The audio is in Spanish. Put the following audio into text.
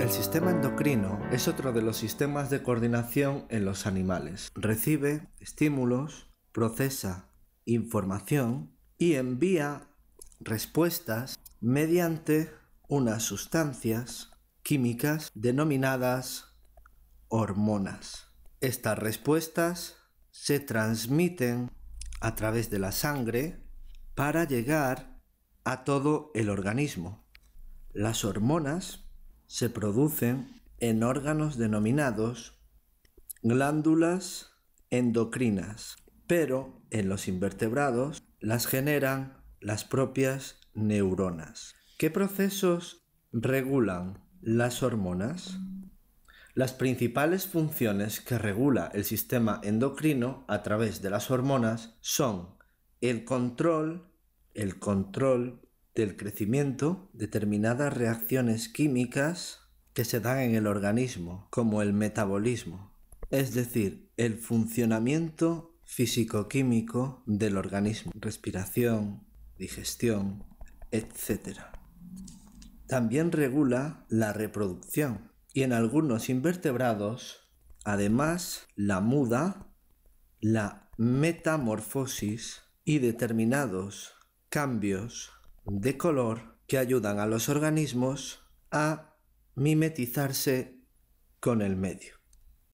El sistema endocrino es otro de los sistemas de coordinación en los animales. Recibe estímulos, procesa información y envía respuestas mediante unas sustancias químicas denominadas hormonas. Estas respuestas se transmiten a través de la sangre para llegar a todo el organismo. Las hormonas se producen en órganos denominados glándulas endocrinas, pero en los invertebrados las generan las propias neuronas. ¿Qué procesos regulan las hormonas? Las principales funciones que regula el sistema endocrino a través de las hormonas son el control, el control el crecimiento determinadas reacciones químicas que se dan en el organismo, como el metabolismo, es decir, el funcionamiento físico-químico del organismo, respiración, digestión, etcétera También regula la reproducción y en algunos invertebrados, además, la muda, la metamorfosis y determinados cambios de color que ayudan a los organismos a mimetizarse con el medio.